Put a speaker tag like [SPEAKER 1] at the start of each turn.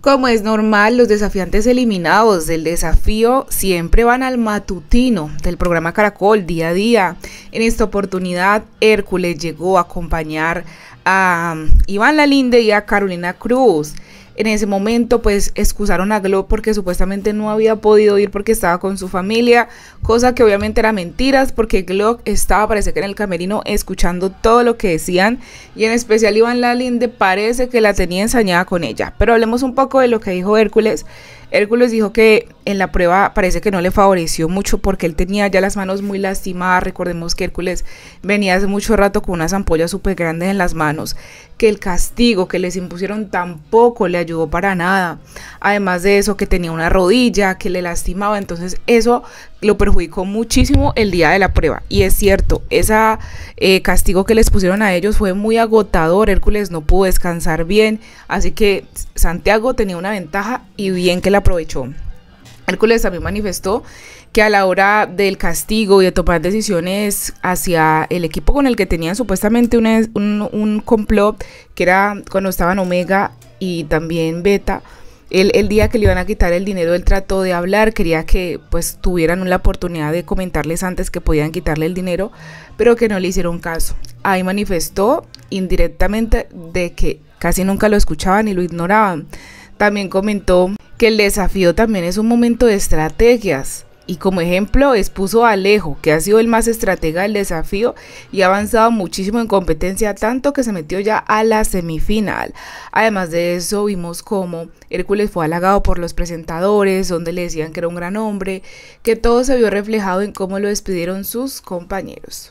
[SPEAKER 1] Como es normal, los desafiantes eliminados del desafío siempre van al matutino del programa Caracol día a día. En esta oportunidad, Hércules llegó a acompañar a um, Iván Lalinde y a Carolina Cruz. En ese momento pues excusaron a Glock porque supuestamente no había podido ir porque estaba con su familia, cosa que obviamente era mentiras porque Glock estaba parece que en el camerino escuchando todo lo que decían y en especial Iván Lalinde parece que la tenía ensañada con ella. Pero hablemos un poco de lo que dijo Hércules. Hércules dijo que en la prueba parece que no le favoreció mucho porque él tenía ya las manos muy lastimadas. Recordemos que Hércules venía hace mucho rato con unas ampollas súper grandes en las manos, que el castigo que les impusieron tampoco le ayudó ayudó para nada. Además de eso, que tenía una rodilla que le lastimaba, entonces eso lo perjudicó muchísimo el día de la prueba. Y es cierto, ese eh, castigo que les pusieron a ellos fue muy agotador, Hércules no pudo descansar bien, así que Santiago tenía una ventaja y bien que la aprovechó. Hércules también manifestó que a la hora del castigo y de tomar decisiones hacia el equipo con el que tenían supuestamente un, un complot, que era cuando estaban Omega y también Beta, el día que le iban a quitar el dinero, él trató de hablar, quería que pues tuvieran la oportunidad de comentarles antes que podían quitarle el dinero, pero que no le hicieron caso. Ahí manifestó indirectamente de que casi nunca lo escuchaban y lo ignoraban. También comentó que el desafío también es un momento de estrategias y como ejemplo expuso a Alejo, que ha sido el más estratega del desafío y ha avanzado muchísimo en competencia, tanto que se metió ya a la semifinal. Además de eso, vimos cómo Hércules fue halagado por los presentadores, donde le decían que era un gran hombre, que todo se vio reflejado en cómo lo despidieron sus compañeros.